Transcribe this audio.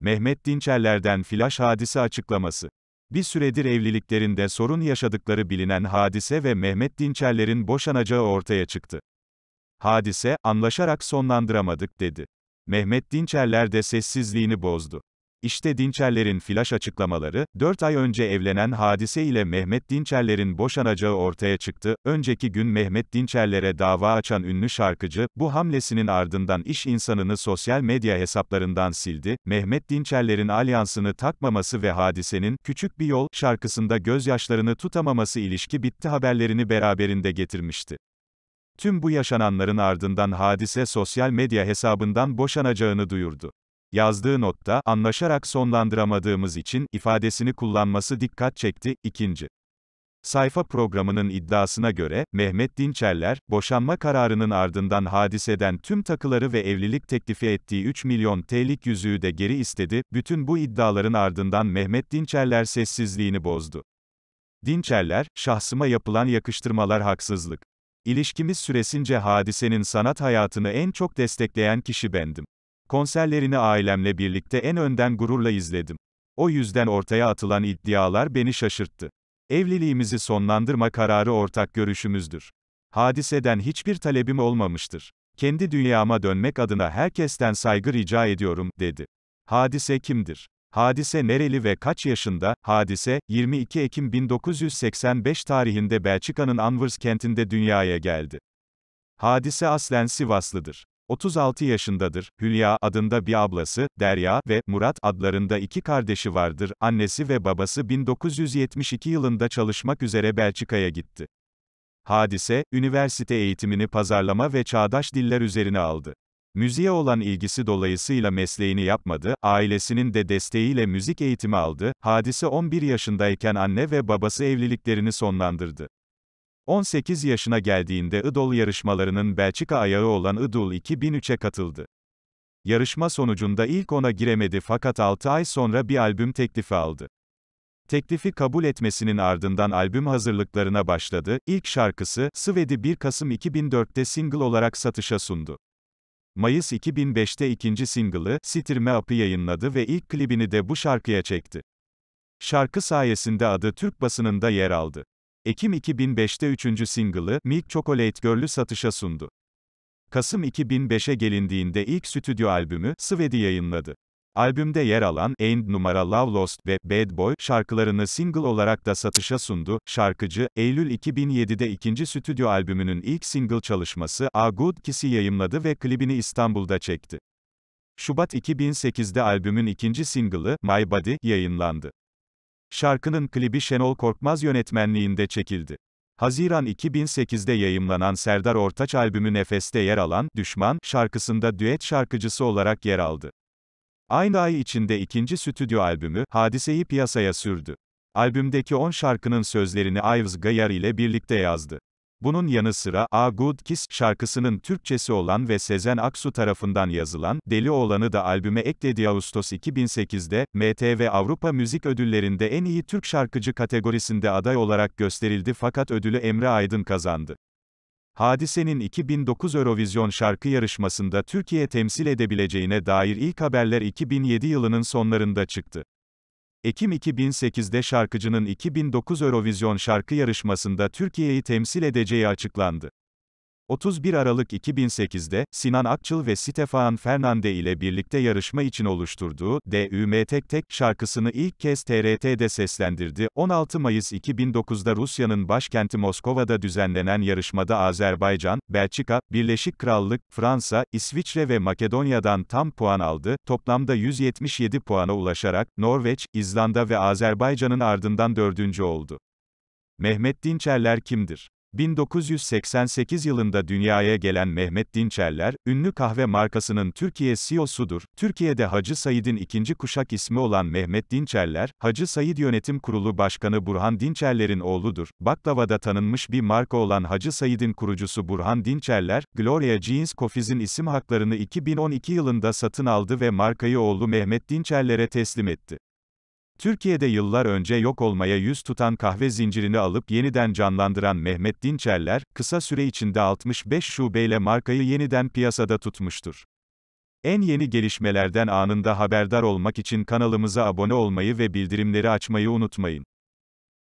Mehmet Dinçerler'den flaş hadise açıklaması. Bir süredir evliliklerinde sorun yaşadıkları bilinen Hadise ve Mehmet Dinçerler'in boşanacağı ortaya çıktı. Hadise, anlaşarak sonlandıramadık dedi. Mehmet Dinçerler de sessizliğini bozdu. İşte Dinçerler'in flaş açıklamaları, 4 ay önce evlenen hadise ile Mehmet Dinçerler'in boşanacağı ortaya çıktı. Önceki gün Mehmet Dinçerler'e dava açan ünlü şarkıcı, bu hamlesinin ardından iş insanını sosyal medya hesaplarından sildi. Mehmet Dinçerler'in alyansını takmaması ve hadisenin, Küçük Bir Yol, şarkısında gözyaşlarını tutamaması ilişki bitti haberlerini beraberinde getirmişti. Tüm bu yaşananların ardından hadise sosyal medya hesabından boşanacağını duyurdu. Yazdığı notta, anlaşarak sonlandıramadığımız için, ifadesini kullanması dikkat çekti. İkinci. Sayfa programının iddiasına göre, Mehmet Dinçerler, boşanma kararının ardından hadiseden tüm takıları ve evlilik teklifi ettiği 3 milyon TL'lik yüzüğü de geri istedi, bütün bu iddiaların ardından Mehmet Dinçerler sessizliğini bozdu. Dinçerler, şahsıma yapılan yakıştırmalar haksızlık. İlişkimiz süresince hadisenin sanat hayatını en çok destekleyen kişi bendim. Konserlerini ailemle birlikte en önden gururla izledim. O yüzden ortaya atılan iddialar beni şaşırttı. Evliliğimizi sonlandırma kararı ortak görüşümüzdür. Hadiseden hiçbir talebim olmamıştır. Kendi dünyama dönmek adına herkesten saygı rica ediyorum, dedi. Hadise kimdir? Hadise nereli ve kaç yaşında? Hadise, 22 Ekim 1985 tarihinde Belçika'nın Anvers kentinde dünyaya geldi. Hadise aslen Sivaslıdır. 36 yaşındadır, Hülya adında bir ablası, Derya ve Murat adlarında iki kardeşi vardır. Annesi ve babası 1972 yılında çalışmak üzere Belçika'ya gitti. Hadise, üniversite eğitimini pazarlama ve çağdaş diller üzerine aldı. Müziğe olan ilgisi dolayısıyla mesleğini yapmadı, ailesinin de desteğiyle müzik eğitimi aldı. Hadise 11 yaşındayken anne ve babası evliliklerini sonlandırdı. 18 yaşına geldiğinde Idol yarışmalarının Belçika ayağı olan Idol 2003'e katıldı. Yarışma sonucunda ilk ona giremedi fakat 6 ay sonra bir albüm teklifi aldı. Teklifi kabul etmesinin ardından albüm hazırlıklarına başladı. İlk şarkısı, Svedi 1 Kasım 2004'te single olarak satışa sundu. Mayıs 2005'te ikinci single'ı, Sitirme Apı yayınladı ve ilk klibini de bu şarkıya çekti. Şarkı sayesinde adı Türk basınında yer aldı. Ekim 2005'te üçüncü single'ı Milk Chocolate Girl'ü satışa sundu. Kasım 2005'e gelindiğinde ilk stüdyo albümü Svedi yayınladı. Albümde yer alan Ain't Numara Love Lost ve Bad Boy şarkılarını single olarak da satışa sundu. Şarkıcı, Eylül 2007'de ikinci stüdyo albümünün ilk single çalışması A Good Kiss'i yayımladı ve klibini İstanbul'da çekti. Şubat 2008'de albümün ikinci single'ı My Body yayınlandı. Şarkının klibi Şenol Korkmaz yönetmenliğinde çekildi. Haziran 2008'de yayımlanan Serdar Ortaç albümü Nefes'te yer alan Düşman şarkısında düet şarkıcısı olarak yer aldı. Aynı ay içinde ikinci stüdyo albümü Hadiseyi piyasaya sürdü. Albümdeki 10 şarkının sözlerini Ives Gayar ile birlikte yazdı. Bunun yanı sıra A Good Kiss şarkısının Türkçesi olan ve Sezen Aksu tarafından yazılan Deli Oğlan'ı da albüme ekledi Ağustos 2008'de MTV Avrupa Müzik Ödülleri'nde en iyi Türk şarkıcı kategorisinde aday olarak gösterildi fakat ödülü Emre Aydın kazandı. Hadise'nin 2009 Eurovision şarkı yarışmasında Türkiye temsil edebileceğine dair ilk haberler 2007 yılının sonlarında çıktı. Ekim 2008'de şarkıcının 2009 Eurovision şarkı yarışmasında Türkiye'yi temsil edeceği açıklandı. 31 Aralık 2008'de, Sinan Akçıl ve Stefan Fernande ile birlikte yarışma için oluşturduğu DÜM Tek Tek şarkısını ilk kez TRT'de seslendirdi. 16 Mayıs 2009'da Rusya'nın başkenti Moskova'da düzenlenen yarışmada Azerbaycan, Belçika, Birleşik Krallık, Fransa, İsviçre ve Makedonya'dan tam puan aldı. Toplamda 177 puana ulaşarak, Norveç, İzlanda ve Azerbaycan'ın ardından dördüncü oldu. Mehmet Dinçerler kimdir? 1988 yılında dünyaya gelen Mehmet Dinçerler, ünlü kahve markasının Türkiye CEO'sudur. Türkiye'de Hacı Said'in ikinci kuşak ismi olan Mehmet Dinçerler, Hacı Said Yönetim Kurulu Başkanı Burhan Dinçerler'in oğludur. Baklavada tanınmış bir marka olan Hacı Said'in kurucusu Burhan Dinçerler, Gloria Jeans Coffees'in isim haklarını 2012 yılında satın aldı ve markayı oğlu Mehmet Dinçerler'e teslim etti. Türkiye'de yıllar önce yok olmaya yüz tutan kahve zincirini alıp yeniden canlandıran Mehmet Dinçerler, kısa süre içinde 65 şubeyle markayı yeniden piyasada tutmuştur. En yeni gelişmelerden anında haberdar olmak için kanalımıza abone olmayı ve bildirimleri açmayı unutmayın.